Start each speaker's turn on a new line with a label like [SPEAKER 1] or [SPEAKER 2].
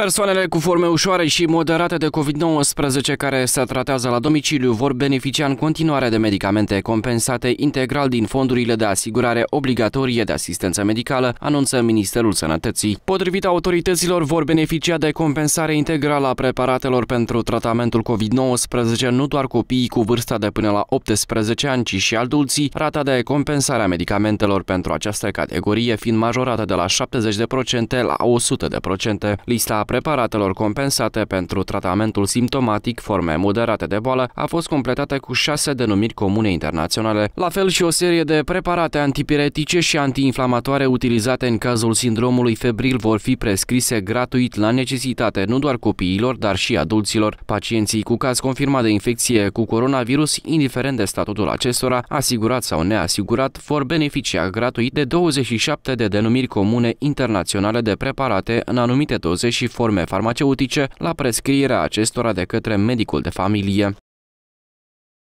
[SPEAKER 1] Persoanele cu forme ușoare și moderate de COVID-19 care se tratează la domiciliu vor beneficia în continuare de medicamente compensate integral din fondurile de asigurare obligatorie de asistență medicală, anunță Ministerul Sănătății. Potrivit autorităților, vor beneficia de compensare integrală a preparatelor pentru tratamentul COVID-19 nu doar copiii cu vârsta de până la 18 ani, ci și adulții, rata de compensare a medicamentelor pentru această categorie fiind majorată de la 70% la 100%. Lista preparatelor compensate pentru tratamentul simptomatic, forme moderate de boală, a fost completată cu șase denumiri comune internaționale, la fel și o serie de preparate antipiretice și antiinflamatoare utilizate în cazul sindromului febril vor fi prescrise gratuit la necesitate nu doar copiilor, dar și adulților. Pacienții cu caz confirmat de infecție cu coronavirus, indiferent de statutul acestora, asigurat sau neasigurat, vor beneficia gratuit de 27 de denumiri comune internaționale de preparate în anumite doze și forme forme farmaceutice la prescrierea acestora de către medicul de familie.